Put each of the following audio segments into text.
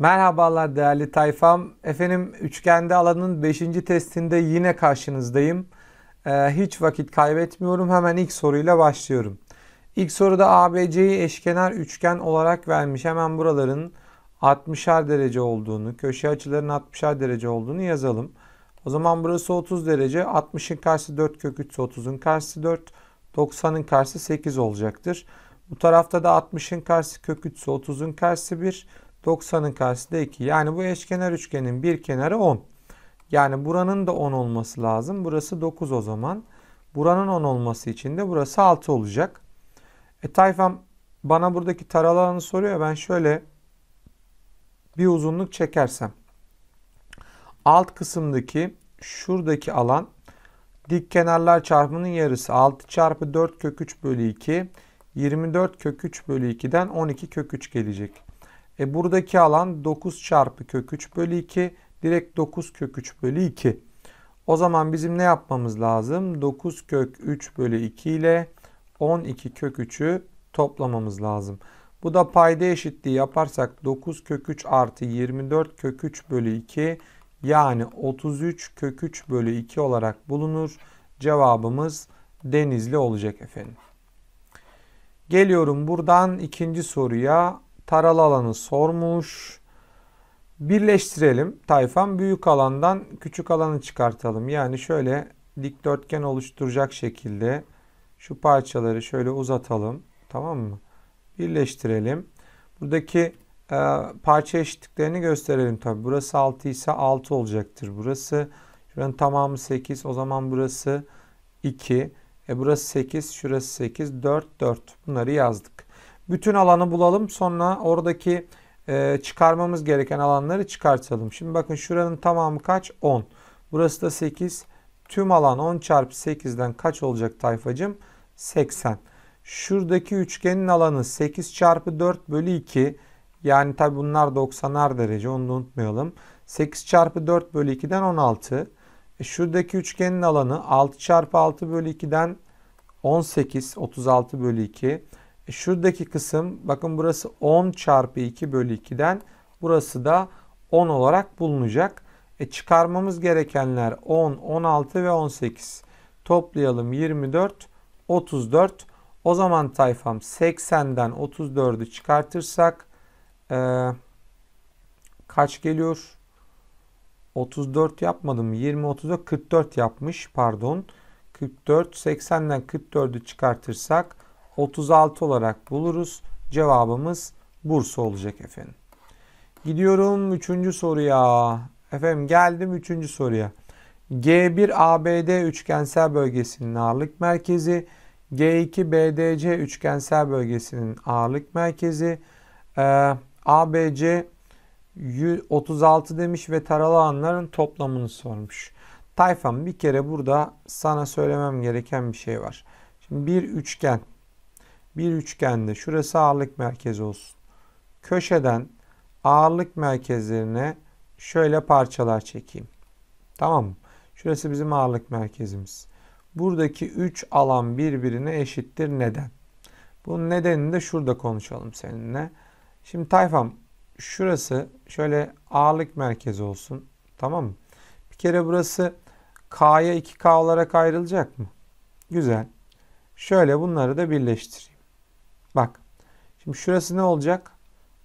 Merhabalar değerli tayfam. Efendim üçgende alanın 5. testinde yine karşınızdayım. Ee, hiç vakit kaybetmiyorum. Hemen ilk soruyla başlıyorum. İlk soruda ABC'yi eşkenar üçgen olarak vermiş. Hemen buraların 60'ar derece olduğunu, köşe açıların 60'ar derece olduğunu yazalım. O zaman burası 30 derece. 60'ın karşısı 4 kök 3 30'un karşısı 4, 90'ın karşısı 8 olacaktır. Bu tarafta da 60'ın karşısı kök 3 30'un karşısı 1, 90'ın karşısında 2. Yani bu eşkenar üçgenin bir kenarı 10. Yani buranın da 10 olması lazım. Burası 9 o zaman. Buranın 10 olması için de burası 6 olacak. E tayfam bana buradaki taralı soruyor. Ben şöyle bir uzunluk çekersem. Alt kısımdaki şuradaki alan dik kenarlar çarpımının yarısı. 6 çarpı 4 kök 3 bölü 2. 24 kök 3 bölü 2'den 12 kök 3 gelecek. E buradaki alan 9 çarpı kök 3 bölü 2. Direkt 9 kök 3 bölü 2. O zaman bizim ne yapmamız lazım? 9 kök 3 bölü 2 ile 12 kök 3'ü toplamamız lazım. Bu da payda eşitliği yaparsak 9 kök 3 artı 24 kök 3 bölü 2 yani 33 kök 3 bölü 2 olarak bulunur. Cevabımız denizli olacak efendim. Geliyorum buradan ikinci soruya. Taralı alanı sormuş. Birleştirelim. Tayfan büyük alandan küçük alanı çıkartalım. Yani şöyle dikdörtgen oluşturacak şekilde şu parçaları şöyle uzatalım. Tamam mı? Birleştirelim. Buradaki e, parça eşitliklerini gösterelim tabi. Burası 6 ise 6 olacaktır. Burası şuranın tamamı 8. O zaman burası 2. E burası 8, şurası 8, 4, 4. Bunları yazdık bütün alanı bulalım. Sonra oradaki e, çıkarmamız gereken alanları çıkartalım. Şimdi bakın şuranın tamamı kaç? 10. Burası da 8. Tüm alan 10 çarpı 8'den kaç olacak tayfacım? 80. Şuradaki üçgenin alanı 8 çarpı 4 bölü 2. Yani tabi bunlar 90'ar derece onu da unutmayalım. 8 çarpı 4 bölü 2'den 16. E şuradaki üçgenin alanı 6 çarpı 6 bölü 2'den 18. 36 bölü 2. E, şuradaki kısım bakın burası 10 çarpı 2 bölü 2'den burası da 10 olarak bulunacak. E çıkarmamız gerekenler 10, 16 ve 18. Toplayalım 24, 34. O zaman tayfam 80'den 34'ü çıkartırsak e, kaç geliyor? 34 yapmadım. 20, 34, 44 yapmış. Pardon. 44, 80'den 44'ü çıkartırsak 36 olarak buluruz. Cevabımız Bursa olacak efendim. Gidiyorum 3. soruya. Efendim geldim 3. soruya. G1 ABD üçgensel bölgesinin ağırlık merkezi, G2 BDC üçgensel bölgesinin ağırlık merkezi, e, ABC 36 demiş ve taralı alanların toplamını sormuş. Tayfan bir kere burada sana söylemem gereken bir şey var. Şimdi bir üçgen bir üçgende şurası ağırlık merkezi olsun. Köşeden ağırlık merkezlerine şöyle parçalar çekeyim. Tamam mı? Şurası bizim ağırlık merkezimiz. Buradaki 3 alan birbirine eşittir. Neden? Bunun nedenini de şurada konuşalım seninle. Şimdi tayfam şurası şöyle ağırlık merkezi olsun. Tamam mı? Bir kere burası K'ya 2K olarak ayrılacak mı? Güzel. Şöyle bunları da birleştir. Bak. Şimdi şurası ne olacak?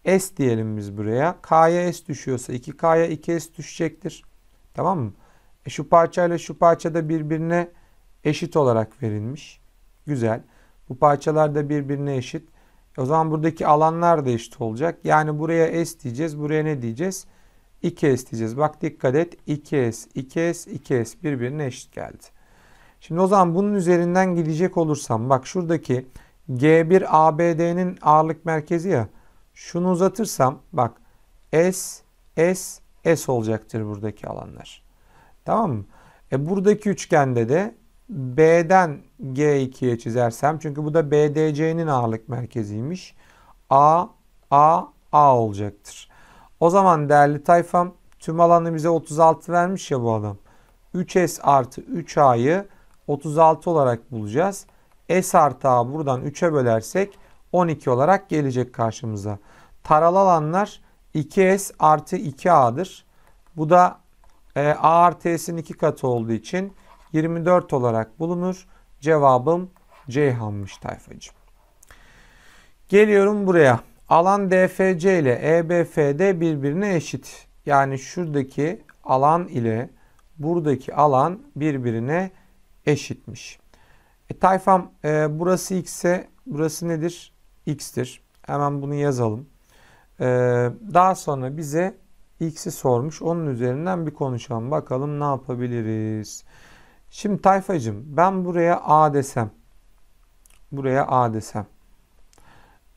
S diyelim biz buraya. K'ya S düşüyorsa 2K'ya 2S düşecektir. Tamam mı? E şu parçayla şu parça da birbirine eşit olarak verilmiş. Güzel. Bu parçalar da birbirine eşit. E, o zaman buradaki alanlar da eşit olacak. Yani buraya S diyeceğiz. Buraya ne diyeceğiz? 2S diyeceğiz. Bak dikkat et. 2S, 2S, 2S birbirine eşit geldi. Şimdi o zaman bunun üzerinden gidecek olursam bak şuradaki G1 ABD'nin ağırlık merkezi ya. Şunu uzatırsam bak S, S, S olacaktır buradaki alanlar. Tamam mı? E buradaki üçgende de B'den G2'ye çizersem çünkü bu da BDC'nin ağırlık merkeziymiş. A, A, A olacaktır. O zaman değerli tayfam tüm alanı bize 36 vermiş ya bu adam. 3S artı 3A'yı 36 olarak bulacağız. S artı buradan 3'e bölersek 12 olarak gelecek karşımıza. Taralı alanlar 2S artı 2A'dır. Bu da e, A artı S'in 2 katı olduğu için 24 olarak bulunur. Cevabım Ceyhan'mış tayfacım. Geliyorum buraya. Alan DFC ile EBFD birbirine eşit. Yani şuradaki alan ile buradaki alan birbirine eşitmiş. E, tayfam e, burası ise burası nedir? x'tir. Hemen bunu yazalım. E, daha sonra bize x'i sormuş. Onun üzerinden bir konuşalım. Bakalım ne yapabiliriz. Şimdi tayfacım ben buraya a desem. Buraya a desem.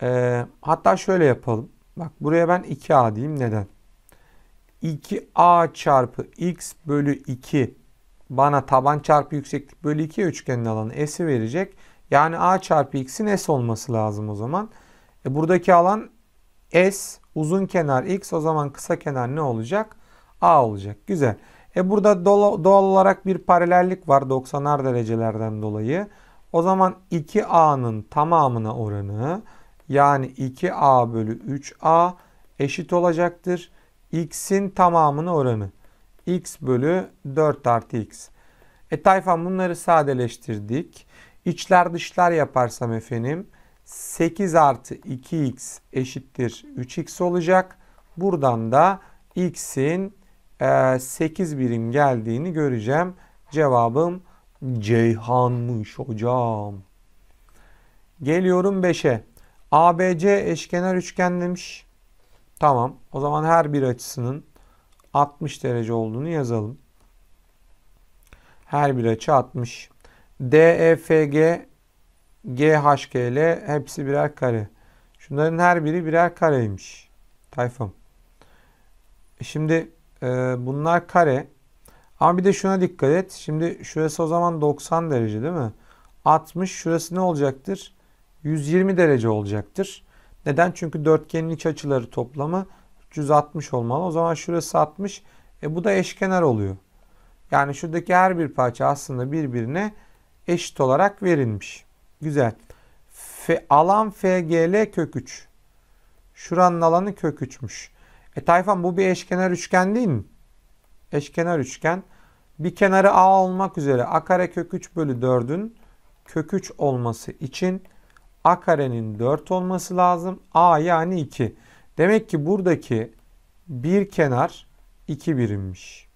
E, hatta şöyle yapalım. Bak buraya ben 2a diyeyim. Neden? 2a çarpı x bölü 2 bana taban çarpı yükseklik bölü 2 üçgenin alanı S'i verecek. Yani A çarpı X'in S olması lazım o zaman. E buradaki alan S uzun kenar X o zaman kısa kenar ne olacak? A olacak. Güzel. E burada doğal olarak bir paralellik var 90'ar derecelerden dolayı. O zaman 2A'nın tamamına oranı yani 2A bölü 3A eşit olacaktır. X'in tamamına oranı x bölü 4 artı x. E Tayfan bunları sadeleştirdik. İçler dışlar yaparsam efendim 8 artı 2x eşittir 3x olacak. Buradan da x'in 8 e, birim geldiğini göreceğim. Cevabım Ceyhan'mış hocam. Geliyorum 5'e. ABC eşkenar üçgen demiş. Tamam. O zaman her bir açısının 60 derece olduğunu yazalım. Her bir açı 60. DEFG GHGL hepsi birer kare. Şunların her biri birer kareymiş. Tayfam. E, şimdi e, bunlar kare. Ama bir de şuna dikkat et. Şimdi şurası o zaman 90 derece değil mi? 60 şurası ne olacaktır? 120 derece olacaktır. Neden? Çünkü dörtgenin iç açıları toplamı Cüz 160 olmalı. O zaman şurası 60. E bu da eşkenar oluyor. Yani şuradaki her bir parça aslında birbirine eşit olarak verilmiş. Güzel. F, alan FGL kök 3. Şuranın alanı kök 3'müş. E Tayfan bu bir eşkenar üçgen değil mi? Eşkenar üçgen. Bir kenarı A olmak üzere A kare kök 3 bölü 4'ün kök 3 olması için A karenin 4 olması lazım. A yani 2. Demek ki buradaki bir kenar 2 birimmiş.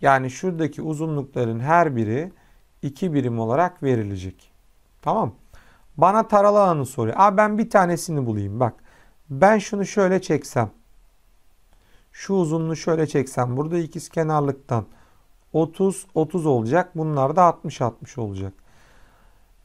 Yani şuradaki uzunlukların her biri 2 birim olarak verilecek. Tamam. Bana taralı alanı soruyor. Aa ben bir tanesini bulayım. Bak ben şunu şöyle çeksem. Şu uzunluğu şöyle çeksem. Burada ikiz kenarlıktan 30 30 olacak. Bunlar da 60 60 olacak.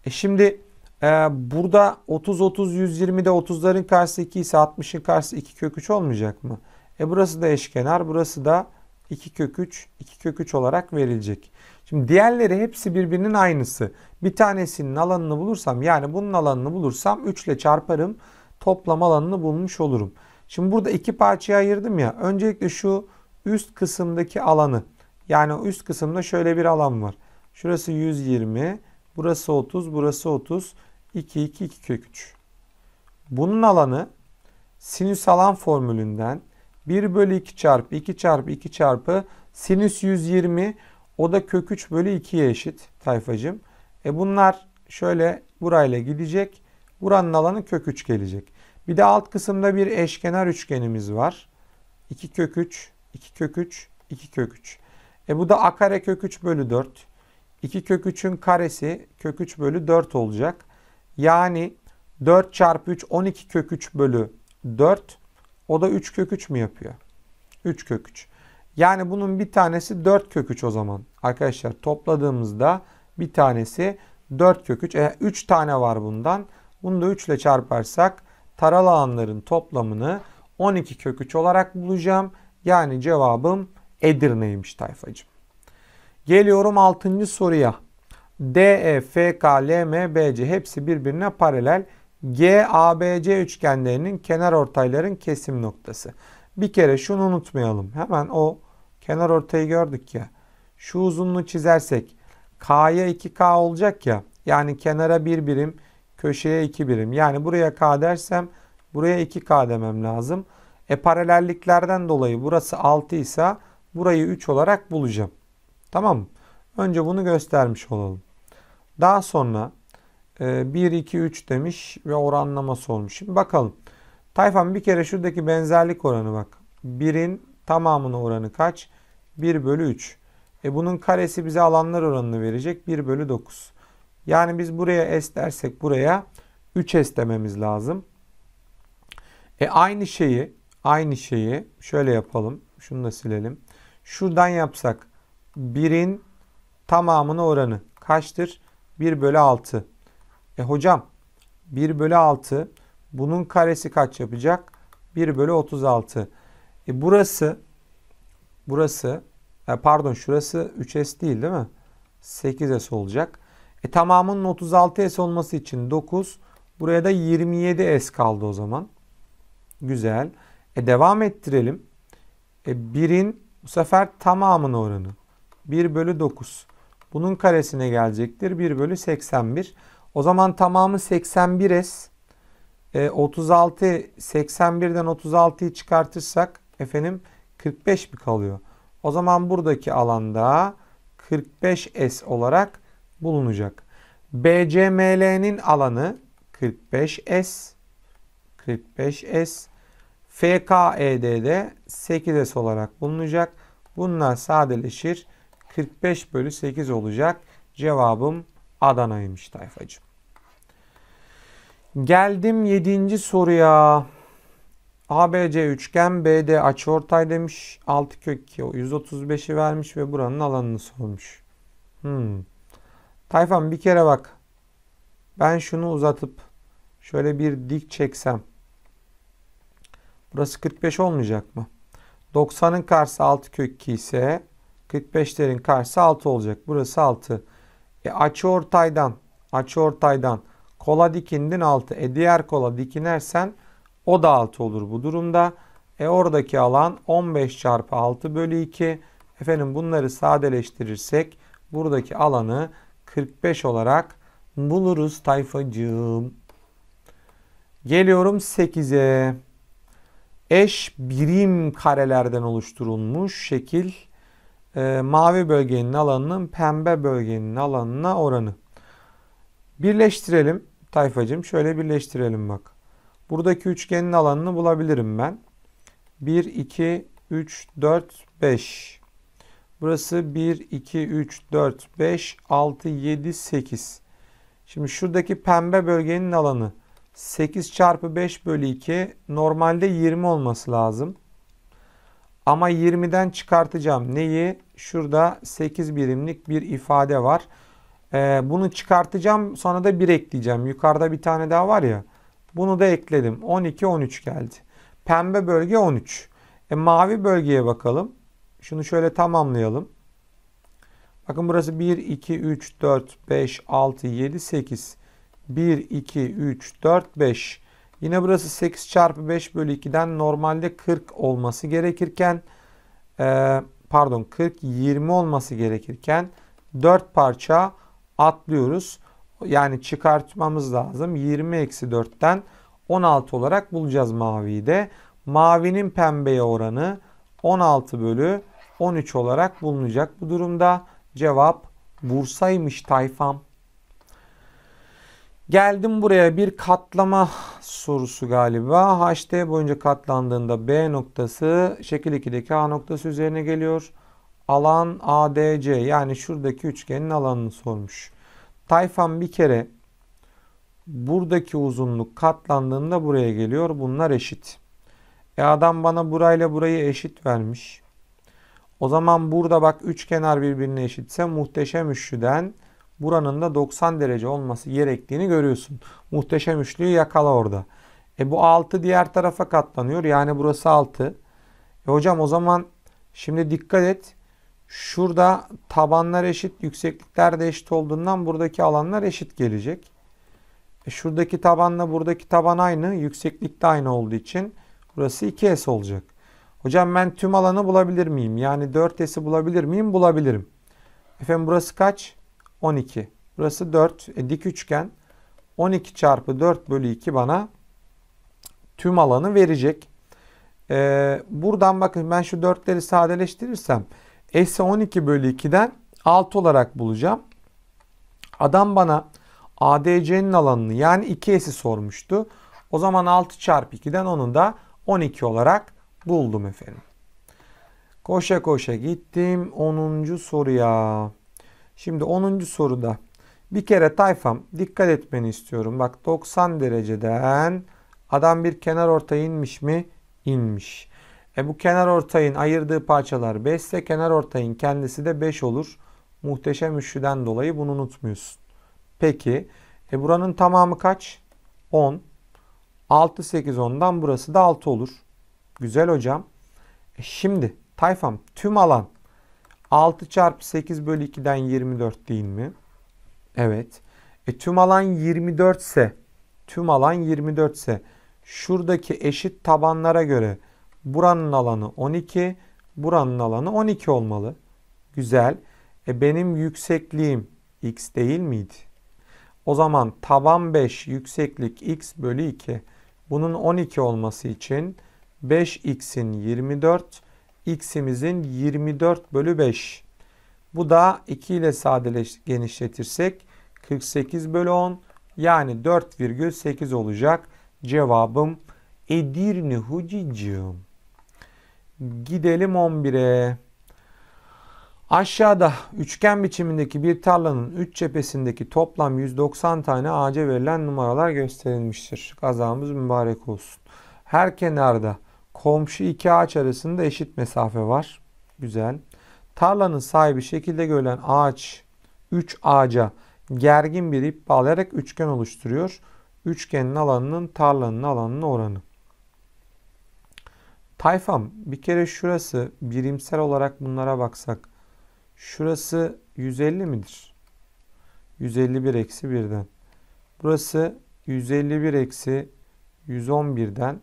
E şimdi ee, burada 30-30-120'de 30'ların karşısı 2 ise 60'ın karşısı 2 kök 3 olmayacak mı? E burası da eşkenar. Burası da 2 kök 3, 2 kök 3 olarak verilecek. Şimdi diğerleri hepsi birbirinin aynısı. Bir tanesinin alanını bulursam yani bunun alanını bulursam 3 ile çarparım. Toplam alanını bulmuş olurum. Şimdi burada iki parçaya ayırdım ya. Öncelikle şu üst kısımdaki alanı. Yani üst kısımda şöyle bir alan var. Şurası 120, burası 30, burası 30. 2, 2, 2 kök 3. Bunun alanı sinüs alan formülünden 1 bölü 2 çarpı 2 çarpı 2 çarpı sinüs 120 o da kök 3 bölü 2'ye eşit tayfacım. E bunlar şöyle burayla gidecek. Buranın alanı kök 3 gelecek. Bir de alt kısımda bir eşkenar üçgenimiz var. 2 kök 3, 2 kök 3, 2 kök 3. E bu da a kare kök 3 bölü 4. 2 kök 3'ün karesi kök 3 bölü 4 olacak. Yani 4 çarpı 3 12 kök 3 bölü 4. O da 3 kök 3 mü yapıyor? 3 kök 3. Yani bunun bir tanesi 4 kök 3 o zaman. Arkadaşlar topladığımızda bir tanesi 4 kök 3. E, 3 tane var bundan. Bunu da 3 ile çarparsak taral alanların toplamını 12 kök 3 olarak bulacağım. Yani cevabım Edirne'ymiş tayfacım. Geliyorum 6. soruya. DE, FK, LM, BC hepsi birbirine paralel. GABC üçgenlerinin kenar ortayların kesim noktası. Bir kere şunu unutmayalım. Hemen o kenar ortayı gördük ya. Şu uzunluğu çizersek K'ya 2K olacak ya. Yani kenara bir birim, köşeye 2 birim. Yani buraya K dersem buraya 2K demem lazım. E paralelliklerden dolayı burası 6 ise burayı 3 olarak bulacağım. Tamam mı? Önce bunu göstermiş olalım. Daha sonra 1, 2, 3 demiş ve oranlama sormuş. Şimdi bakalım. Tayfan bir kere şuradaki benzerlik oranı bak. 1'in tamamına oranı kaç? 1 bölü 3. E bunun karesi bize alanlar oranını verecek. 1 bölü 9. Yani biz buraya S dersek buraya 3S dememiz lazım. E aynı şeyi aynı şeyi şöyle yapalım. Şunu da silelim. Şuradan yapsak 1'in tamamına oranı kaçtır? 1 bölü 6. E hocam 1 bölü 6 bunun karesi kaç yapacak? 1 bölü 36. E burası burası e pardon şurası 3s değil değil mi? 8s olacak. E tamamının 36s olması için 9 buraya da 27s kaldı o zaman. Güzel. E devam ettirelim. E 1'in bu sefer tamamına oranı. 1 bölü 9. Bunun karesine gelecektir. 1 bölü 81. O zaman tamamı 81 S. E, 36 81'den 36'yı çıkartırsak efendim 45 mi kalıyor? O zaman buradaki alanda 45 S olarak bulunacak. BCML'nin alanı 45 S 45 S FKED'de 8 S olarak bulunacak. Bunlar sadeleşir. 45 bölü 8 olacak. Cevabım Adana'ymış tayfacım. Geldim 7. soruya. ABC üçgen BD açıortay demiş. 6 kök 2 135'i vermiş ve buranın alanını sormuş. Hmm. Tayfan bir kere bak. Ben şunu uzatıp şöyle bir dik çeksem. Burası 45 olmayacak mı? 90'ın karşısı 6 kök 2 ise 45'lerin karşısı 6 olacak. Burası 6. E, açı ortaydan, açı ortaydan kola dikindin 6. E, diğer kola dikinersen o da 6 olur bu durumda. E, oradaki alan 15 çarpı 6 bölü 2. Efendim bunları sadeleştirirsek buradaki alanı 45 olarak buluruz tayfacığım. Geliyorum 8'e. Eş birim karelerden oluşturulmuş şekil e, mavi bölgenin alanının pembe bölgenin alanına oranı. Birleştirelim tayfacım. Şöyle birleştirelim bak. Buradaki üçgenin alanını bulabilirim ben. 1, 2, 3, 4, 5. Burası 1, 2, 3, 4, 5, 6, 7, 8. Şimdi şuradaki pembe bölgenin alanı 8 çarpı 5 bölü 2 normalde 20 olması lazım. Ama 20'den çıkartacağım. Neyi? Şurada 8 birimlik bir ifade var. Ee, bunu çıkartacağım. Sonra da 1 ekleyeceğim. Yukarıda bir tane daha var ya. Bunu da ekledim. 12, 13 geldi. Pembe bölge 13. E, mavi bölgeye bakalım. Şunu şöyle tamamlayalım. Bakın burası 1, 2, 3, 4, 5, 6, 7, 8. 1, 2, 3, 4, 5. Yine burası 8 çarpı 5 bölü 2'den normalde 40 olması gerekirken e, pardon 40 20 olması gerekirken 4 parça atlıyoruz. Yani çıkartmamız lazım. 20 eksi 4'ten 16 olarak bulacağız maviyi de. Mavinin pembeye oranı 16 bölü 13 olarak bulunacak bu durumda. Cevap Bursa'ymış tayfam. Geldim buraya bir katlama sorusu galiba. HT boyunca katlandığında B noktası şekil 2'deki A noktası üzerine geliyor. Alan ADC yani şuradaki üçgenin alanını sormuş. Tayfan bir kere buradaki uzunluk katlandığında buraya geliyor. Bunlar eşit. E adam bana burayla burayı eşit vermiş. O zaman burada bak üç kenar birbirine eşitse muhteşem üçlüden buranın da 90 derece olması gerektiğini görüyorsun. Muhteşem üçlüyü yakala orada. E bu 6 diğer tarafa katlanıyor. Yani burası 6. E hocam o zaman şimdi dikkat et. Şurada tabanlar eşit, yükseklikler de eşit olduğundan buradaki alanlar eşit gelecek. E şuradaki tabanla buradaki taban aynı, yükseklik de aynı olduğu için burası 2S olacak. Hocam ben tüm alanı bulabilir miyim? Yani 4S'i bulabilir miyim? Bulabilirim. Efendim burası kaç? 12. Burası 4. E, dik üçgen 12 çarpı 4 bölü 2 bana tüm alanı verecek. E, buradan bakın ben şu 4'leri sadeleştirirsem S'e 12 bölü 2'den 6 olarak bulacağım. Adam bana ADC'nin alanını yani 2S'i sormuştu. O zaman 6 çarpı 2'den onu da 12 olarak buldum efendim. Koşa koşa gittim 10. soruya. Şimdi 10. soruda bir kere tayfam dikkat etmeni istiyorum. Bak 90 dereceden adam bir kenar ortaya inmiş mi? İnmiş. E bu kenar ortayın ayırdığı parçalar 5 ise kenar ortayın kendisi de 5 olur. Muhteşem üçlüden dolayı bunu unutmuyorsun. Peki e buranın tamamı kaç? 10. 6 8 10'dan burası da 6 olur. Güzel hocam. E şimdi tayfam tüm alan 6 çarpı 8 bölü 2'den 24 değil mi? Evet. E, tüm alan 24 ise tüm alan 24 ise şuradaki eşit tabanlara göre buranın alanı 12, buranın alanı 12 olmalı. Güzel. E benim yüksekliğim x değil miydi? O zaman taban 5 yükseklik x bölü 2. Bunun 12 olması için 5x'in 24, x'imizin 24 bölü 5. Bu da 2 ile sadeleş, genişletirsek 48 bölü 10 yani 4,8 olacak. Cevabım Edirne Hucicim. Gidelim 11'e. Aşağıda üçgen biçimindeki bir tarlanın 3 cephesindeki toplam 190 tane ağaca verilen numaralar gösterilmiştir. Kazamız mübarek olsun. Her kenarda Komşu iki ağaç arasında eşit mesafe var. Güzel. Tarlanın sahibi şekilde görülen ağaç 3 ağaca gergin bir ip bağlayarak üçgen oluşturuyor. Üçgenin alanının tarlanın alanının oranı. Tayfam bir kere şurası birimsel olarak bunlara baksak. Şurası 150 midir? 151 eksi 1'den. Burası 151 eksi 111'den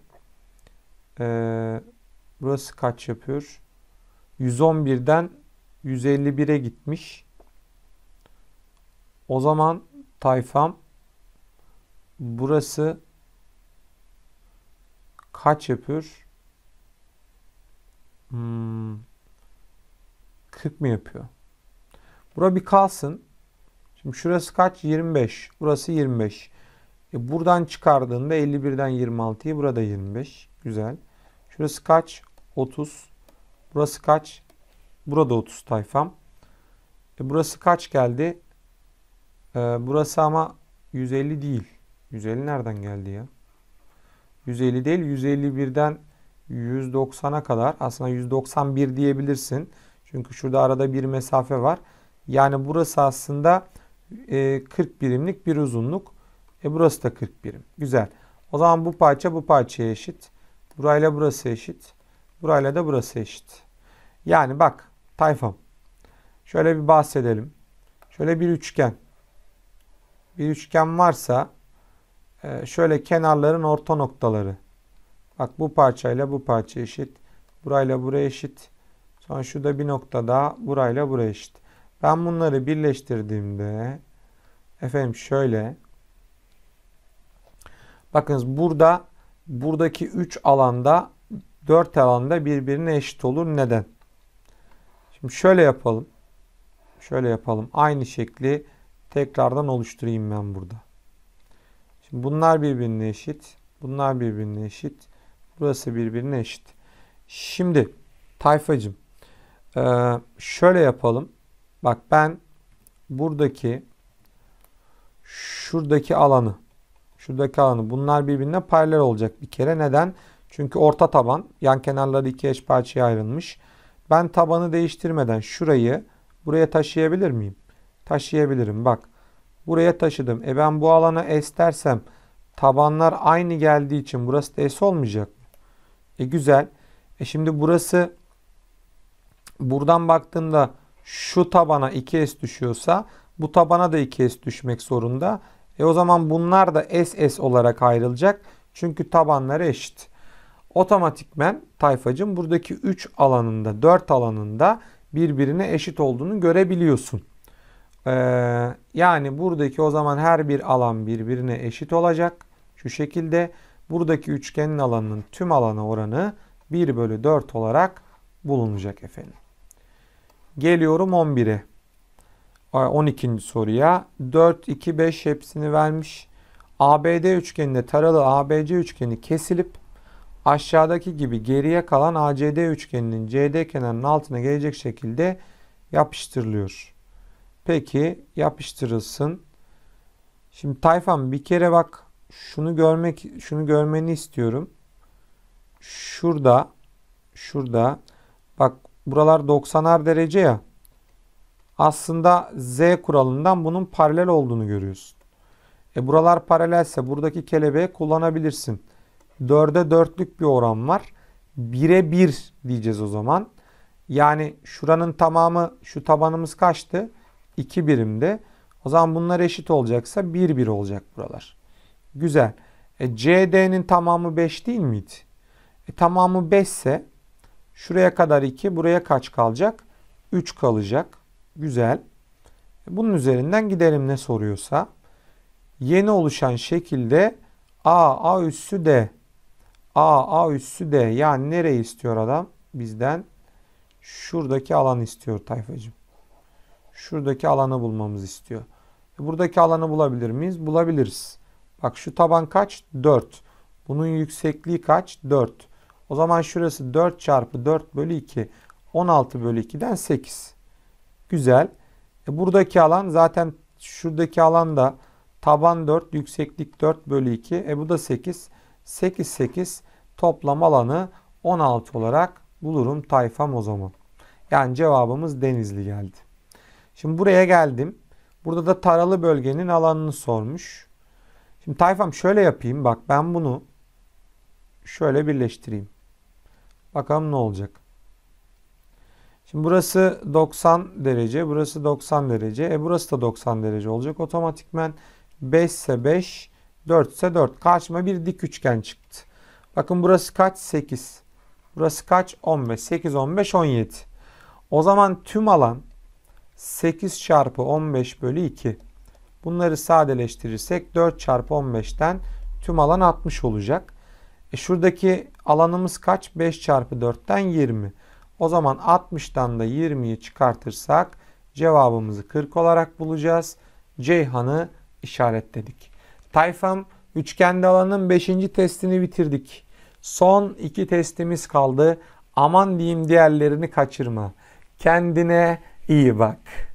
ee, burası kaç yapıyor? 111'den 151'e gitmiş. O zaman tayfam burası kaç yapıyor? Hmm, 40 mı yapıyor? Bura bir kalsın. Şimdi şurası kaç? 25. Burası 25. E buradan çıkardığında 51'den 26'yı burada 25. Güzel. Şurası kaç? 30. Burası kaç? Burada 30 tayfam. E burası kaç geldi? E burası ama 150 değil. 150 nereden geldi ya? 150 değil. 151'den 190'a kadar. Aslında 191 diyebilirsin. Çünkü şurada arada bir mesafe var. Yani burası aslında 40 e, birimlik bir uzunluk. E burası da 40 birim. Güzel. O zaman bu parça bu parçaya eşit. Burayla burası eşit. Burayla da burası eşit. Yani bak tayfam. Şöyle bir bahsedelim. Şöyle bir üçgen. Bir üçgen varsa e, şöyle kenarların orta noktaları. Bak bu parçayla bu parça eşit. Burayla buraya eşit. Sonra şurada bir nokta daha. Burayla buraya eşit. Ben bunları birleştirdiğimde efendim şöyle bakınız burada buradaki 3 alanda 4 alanda birbirine eşit olur. Neden? Şimdi şöyle yapalım. Şöyle yapalım. Aynı şekli tekrardan oluşturayım ben burada. Şimdi bunlar birbirine eşit. Bunlar birbirine eşit. Burası birbirine eşit. Şimdi tayfacım e, şöyle yapalım. Bak ben buradaki şuradaki alanı Şuradaki alanı. Bunlar birbirine paralel olacak bir kere. Neden? Çünkü orta taban. Yan kenarları iki eş parçaya ayrılmış. Ben tabanı değiştirmeden şurayı buraya taşıyabilir miyim? Taşıyabilirim. Bak. Buraya taşıdım. E ben bu alana S dersem tabanlar aynı geldiği için burası da S olmayacak mı? E güzel. E şimdi burası buradan baktığımda şu tabana 2S düşüyorsa bu tabana da 2S düşmek zorunda. E o zaman bunlar da SS olarak ayrılacak. Çünkü tabanları eşit. Otomatikmen tayfacım buradaki 3 alanında 4 alanında birbirine eşit olduğunu görebiliyorsun. Ee, yani buradaki o zaman her bir alan birbirine eşit olacak. Şu şekilde buradaki üçgenin alanının tüm alana oranı 1 bölü 4 olarak bulunacak efendim. Geliyorum 11'e. 12. soruya 4, 2, 5 hepsini vermiş. ABD üçgeninde taralı ABC üçgeni kesilip aşağıdaki gibi geriye kalan ACD üçgeninin CD kenarının altına gelecek şekilde yapıştırılıyor. Peki yapıştırılsın. Şimdi Tayfan bir kere bak şunu görmek şunu görmeni istiyorum. Şurada şurada bak buralar 90'ar derece ya aslında z kuralından bunun paralel olduğunu görüyorsun. E buralar paralelse buradaki kelebeği kullanabilirsin. 4'e 4'lük bir oran var. 1'e 1 diyeceğiz o zaman. Yani şuranın tamamı şu tabanımız kaçtı? 2 birimdi. O zaman bunlar eşit olacaksa 1 1 olacak buralar. Güzel. E, CD'nin tamamı 5 değil miydi? E, tamamı 5 ise şuraya kadar 2 buraya kaç kalacak? 3 kalacak. Güzel. Bunun üzerinden giderim ne soruyorsa. Yeni oluşan şekilde A, A üssü de A, A üssü de. Yani nereyi istiyor adam? Bizden şuradaki alan istiyor tayfacım. Şuradaki alanı bulmamız istiyor. E, buradaki alanı bulabilir miyiz? Bulabiliriz. Bak şu taban kaç? 4. Bunun yüksekliği kaç? 4. O zaman şurası 4 çarpı 4 bölü 2. 16 bölü 2'den 8. Güzel. E buradaki alan zaten şuradaki alan da taban 4, yükseklik 4 bölü 2. E bu da 8. 8, 8 toplam alanı 16 olarak bulurum tayfam o zaman. Yani cevabımız Denizli geldi. Şimdi buraya geldim. Burada da taralı bölgenin alanını sormuş. Şimdi tayfam şöyle yapayım. Bak ben bunu şöyle birleştireyim. Bakalım ne olacak. Şimdi burası 90 derece, burası 90 derece. E burası da 90 derece olacak. Otomatikmen 5 ise 5, 4 ise 4. Karşıma bir dik üçgen çıktı. Bakın burası kaç? 8. Burası kaç? 15. 8, 15, 17. O zaman tüm alan 8 çarpı 15 bölü 2. Bunları sadeleştirirsek 4 çarpı 15'ten tüm alan 60 olacak. E şuradaki alanımız kaç? 5 çarpı 4'ten 20. 20. O zaman 60'tan da 20'yi çıkartırsak cevabımızı 40 olarak bulacağız. Ceyhan'ı işaretledik. Tayfam üçgende alanın 5. testini bitirdik. Son 2 testimiz kaldı. Aman diyeyim diğerlerini kaçırma. Kendine iyi bak.